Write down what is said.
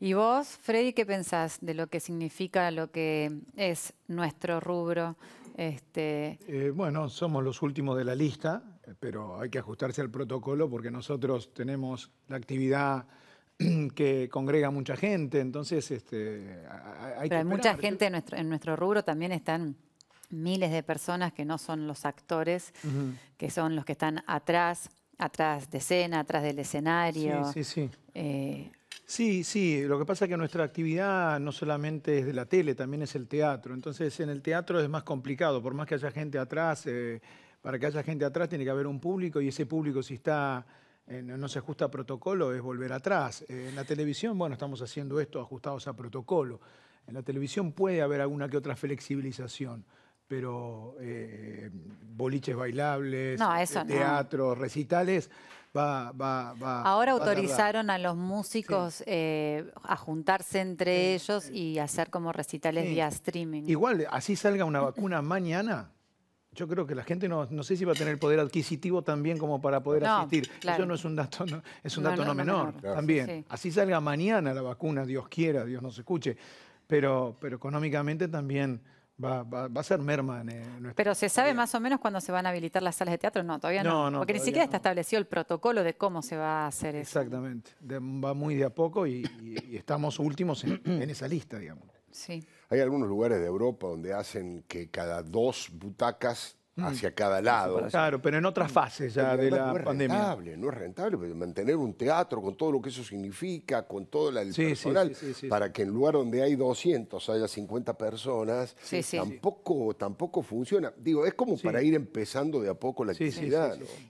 ¿Y vos, Freddy, qué pensás de lo que significa lo que es nuestro rubro? Este... Eh, bueno, somos los últimos de la lista, pero hay que ajustarse al protocolo porque nosotros tenemos la actividad que congrega mucha gente, entonces este, hay pero hay mucha gente en nuestro, en nuestro rubro también están miles de personas que no son los actores, que son los que están atrás, atrás de escena, atrás del escenario. Sí, sí, sí. Eh, Sí, sí, lo que pasa es que nuestra actividad no solamente es de la tele, también es el teatro. Entonces en el teatro es más complicado, por más que haya gente atrás, eh, para que haya gente atrás tiene que haber un público y ese público si está eh, no se ajusta a protocolo es volver atrás. Eh, en la televisión, bueno, estamos haciendo esto ajustados a protocolo. En la televisión puede haber alguna que otra flexibilización, pero boliches bailables, teatro, teatros, recitales, Ahora autorizaron a, los músicos eh, a juntarse entre ellos y hacer como recitales vía streaming. Igual, así salga una vacuna mañana. Yo creo que la gente no, sé si va a tener poder adquisitivo también como para poder asistir. Eso no es un dato no, es un dato no, menor, también. así salga mañana la vacuna, Dios quiera, Dios nos escuche. Pero, pero económicamente también Va, va, a ser merma en, eh, Pero ¿se sabe más o menos cuándo se van a habilitar las salas de teatro? No, todavía no. Porque ni siquiera está establecido el protocolo de cómo se va a hacer eso. Exactamente. va muy de a poco y, estamos últimos en, en, esa lista, digamos. Sí. Hay algunos lugares de Europa donde hacen que cada dos butacas Mm. hacia cada lado. Claro, pero en otras mm. fases ya de la pandemia. no es Rentable, no es rentable, mantener un teatro con todo lo que eso significa, con todo el personal, para que en lugar donde hay 200 haya 50 personas, tampoco, tampoco funciona. Digo, es como para ir empezando de a poco la actividad.